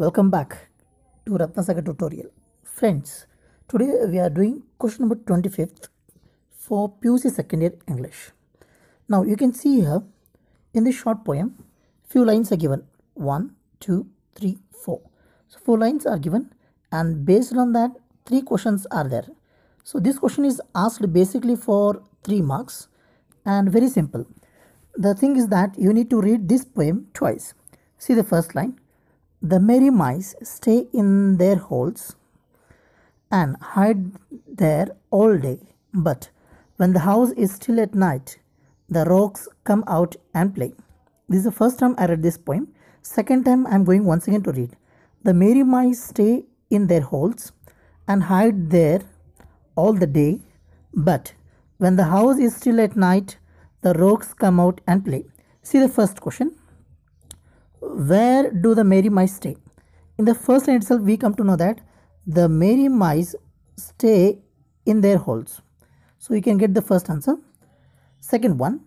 Welcome back to Ratnasagar tutorial. Friends, today we are doing question number 25th for PUC second year English. Now you can see here in this short poem, few lines are given 1, 2, 3, 4. So 4 lines are given and based on that 3 questions are there. So this question is asked basically for 3 marks and very simple. The thing is that you need to read this poem twice. See the first line the merry mice stay in their holes and hide there all day, but when the house is still at night, the rogues come out and play. This is the first time I read this poem. Second time I am going once again to read. The merry mice stay in their holes and hide there all the day, but when the house is still at night, the rogues come out and play. See the first question where do the merry mice stay? In the first line itself, we come to know that the merry mice stay in their holes. So you can get the first answer. Second one,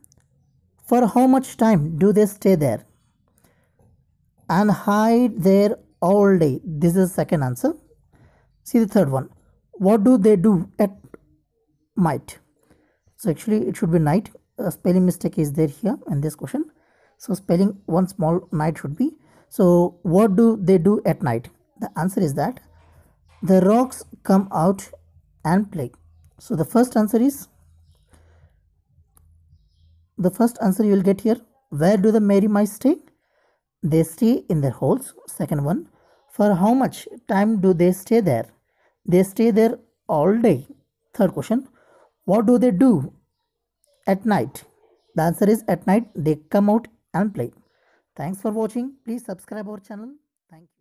for how much time do they stay there and hide there all day? This is the second answer. See the third one, what do they do at night? So actually it should be night. A spelling mistake is there here in this question. So spelling one small night should be. So what do they do at night? The answer is that the rocks come out and play. So the first answer is the first answer you will get here. Where do the merry mice stay? They stay in their holes. Second one, for how much time do they stay there? They stay there all day. Third question, what do they do at night? The answer is at night they come out and play. Thanks for watching. Please subscribe our channel. Thank you.